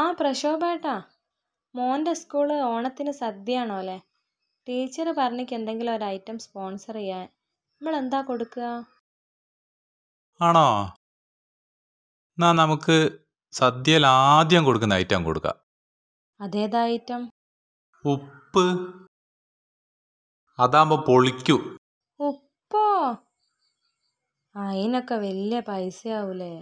ആ പ്രക്ഷോഭേട്ടാ മോൻ്റെ സ്കൂൾ ഓണത്തിന് സദ്യയാണോ അല്ലേ ടീച്ചർ പറഞ്ഞിട്ട് എന്തെങ്കിലും ഒരു ഐറ്റം സ്പോൺസർ ചെയ്യാൻ നമ്മൾ എന്താ കൊടുക്കുക ആണോ എന്നാ നമുക്ക് സദ്യയിൽ ആദ്യം കൊടുക്കുന്ന ഐറ്റം കൊടുക്കാം അതേതാ ഐറ്റം ഉപ്പ് അതാകുമ്പോ പൊളിക്കൂ ഉപ്പോ അതിനൊക്കെ വലിയ ആവൂലേ